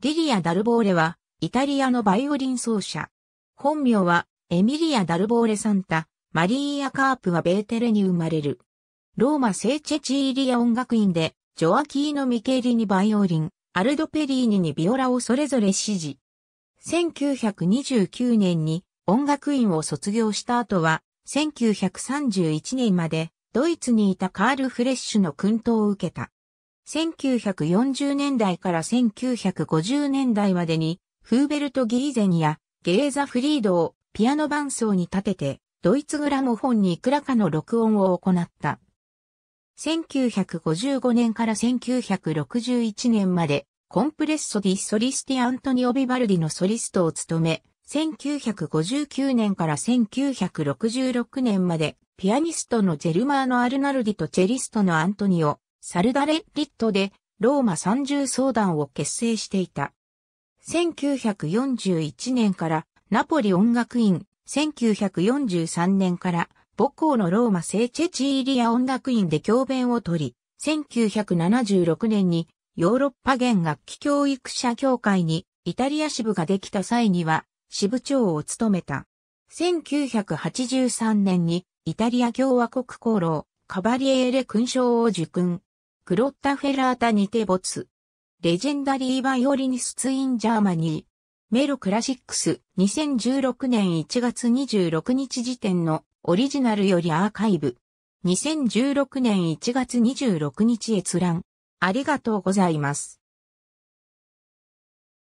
リリア・ダルボーレは、イタリアのバイオリン奏者。本名は、エミリア・ダルボーレ・サンタ、マリーア・カープはベーテレに生まれる。ローマセーチェチーリア音楽院で、ジョアキーノ・ミケリにバイオリン、アルド・ペリーニにビオラをそれぞれ指示。1929年に音楽院を卒業した後は、1931年までドイツにいたカール・フレッシュの訓導を受けた。1940年代から1950年代までに、フーベルト・ギーゼンやゲレーザ・フリードをピアノ伴奏に立てて、ドイツグラモフォンにいくらかの録音を行った。1955年から1961年まで、コンプレッソ・ディ・ソリスティ・アントニオ・ビバルディのソリストを務め、1959年から1966年まで、ピアニストのジェルマーノ・アルナルディとチェリストのアントニオ、サルダレッリットでローマ三重相談を結成していた。1941年からナポリ音楽院、1943年から母校のローマ聖チェチーリア音楽院で教鞭を取り、1976年にヨーロッパ弦楽器教育者協会にイタリア支部ができた際には支部長を務めた。1983年にイタリア共和国功労カバリエーレ勲章を受勲。クロッタフェラータにて没。レジェンダリーバイオリニスツインジャーマニー。メロクラシックス2016年1月26日時点のオリジナルよりアーカイブ。2016年1月26日閲覧。ありがとうございます。